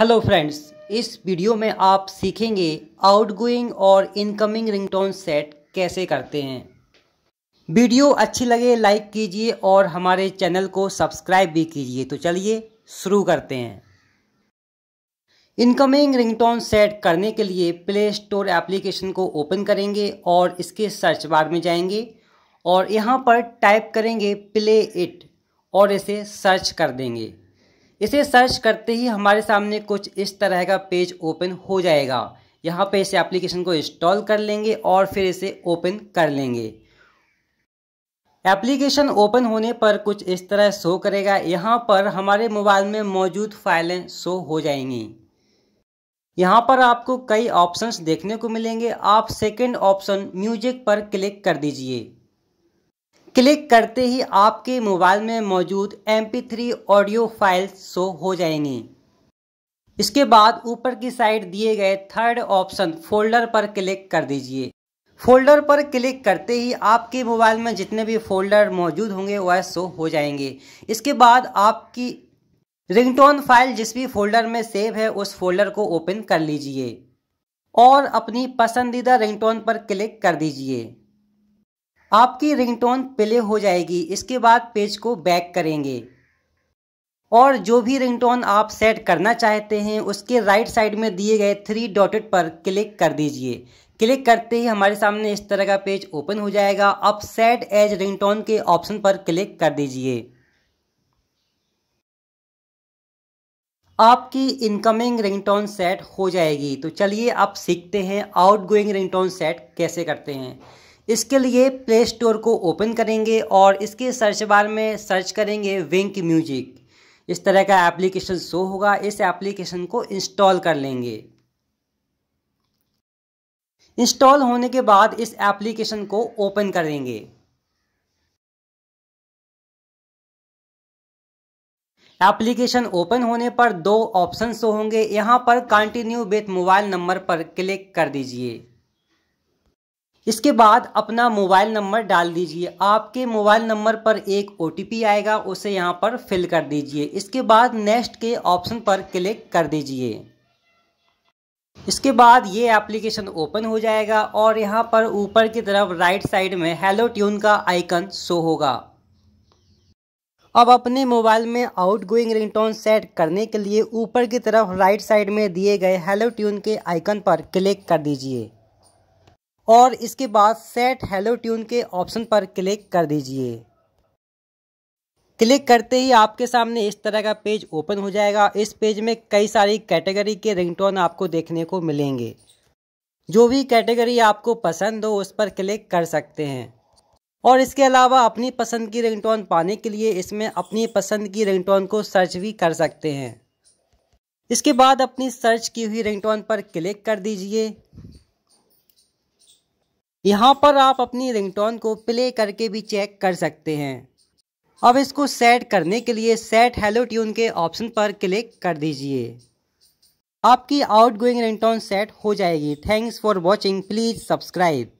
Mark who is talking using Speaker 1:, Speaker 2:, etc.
Speaker 1: hello friends इस video में आप सीखेंगे आउटगोइंग और इनकमिंग रिंगटोन सेट कैसे करते हैं वीडियो अच्छी लगे लाइक कीजिए और हमारे चैनल को सब्सक्राइब भी कीजिए तो चलिए शुरू करते हैं इनकमिंग रिंगटोन सेट करने के लिए प्ले स्टोर एप्लीकेशन को ओपन करेंगे और इसके सर्च बार में जाएंगे और यहाँ पर टाइप करेंगे प्ले इट और इसे सर्च कर देंगे इसे सर्च करते ही हमारे सामने कुछ इस तरह का पेज ओपन हो जाएगा यहाँ पे इस एप्लीकेशन को इंस्टॉल कर लेंगे और फिर इसे ओपन कर लेंगे एप्लीकेशन ओपन होने पर कुछ इस तरह शो करेगा यहाँ पर हमारे मोबाइल में मौजूद फाइलें शो हो जाएंगी यहाँ पर आपको कई ऑप्शंस देखने को मिलेंगे आप सेकंड ऑप्शन म्यूजिक पर क्लिक कर दीजिए क्लिक करते ही आपके मोबाइल में मौजूद M three audio files show हो जाएंगी इसके बाद ऊपर की साइड दिए गए थर्ड ऑप्शन फोल्डर पर क्लिक कर दीजिए फोल्डर पर क्लिक करते ही आपके मोबाइल में जितने भी फोल्डर मौजूद होंगे वह शो हो जाएंगे इसके बाद आपकी रिंगटोन फाइल जिस भी फोल्डर में सेव है उस फोल्डर को ओपन कर लीजिए और अपनी पसंदीदा रिंगटोन पर क्लिक कर दीजिए आपकी रिंगटोन प्ले हो जाएगी इसके बाद पेज को बैक करेंगे और जो भी रिंगटोन आप सेट करना चाहते हैं उसके राइट साइड में दिए गए थ्री डॉटेड पर क्लिक कर दीजिए क्लिक करते ही हमारे सामने इस तरह का पेज ओपन हो जाएगा अब सेट एज रिंगटोन के ऑप्शन पर क्लिक कर दीजिए आपकी इनकमिंग रिंगटोन सेट हो जाएगी तो चलिए अब सीखते हैं आउटगोइंग रिंगटोन सेट कैसे करते हैं इसके लिए प्ले स्टोर को ओपन करेंगे और इसके सर्च बार में सर्च करेंगे विंक म्यूजिक इस तरह का एप्लीकेशन शो होगा इस एप्लीकेशन को इंस्टॉल कर लेंगे इंस्टॉल होने के बाद इस एप्लीकेशन को ओपन करेंगे एप्लीकेशन ओपन होने पर दो ऑप्शन शो होंगे यहां पर कंटिन्यू विथ मोबाइल नंबर पर क्लिक कर दीजिए इसके बाद अपना मोबाइल नंबर डाल दीजिए आपके मोबाइल नंबर पर एक ओ आएगा उसे यहाँ पर फिल कर दीजिए इसके बाद नेक्स्ट के ऑप्शन पर क्लिक कर दीजिए इसके बाद ये एप्लीकेशन ओपन हो जाएगा और यहाँ पर ऊपर की तरफ राइट साइड में हेलो ट्यून का आइकन शो होगा अब अपने मोबाइल में आउट गोइंग रिंगटोन सेट करने के लिए ऊपर की तरफ राइट साइड में दिए गए हेलो ट्यून के आइकन पर क्लिक कर दीजिए और इसके बाद सेट हेलो ट्यून के ऑप्शन पर क्लिक कर दीजिए क्लिक करते ही आपके सामने इस तरह का पेज ओपन हो जाएगा इस पेज में कई सारी कैटेगरी के रिंगटोन आपको देखने को मिलेंगे जो भी कैटेगरी आपको पसंद हो उस पर क्लिक कर सकते हैं और इसके अलावा अपनी पसंद की रिंगटोन पाने के लिए इसमें अपनी पसंद की रिंगटोन को सर्च भी कर सकते हैं इसके बाद अपनी सर्च की हुई रिंगटोन पर क्लिक कर दीजिए यहाँ पर आप अपनी रिंगटोन को प्ले करके भी चेक कर सकते हैं अब इसको सेट करने के लिए सेट हेलो ट्यून के ऑप्शन पर क्लिक कर दीजिए आपकी आउटगोइंग रिंगटोन सेट हो जाएगी thanks for watching please subscribe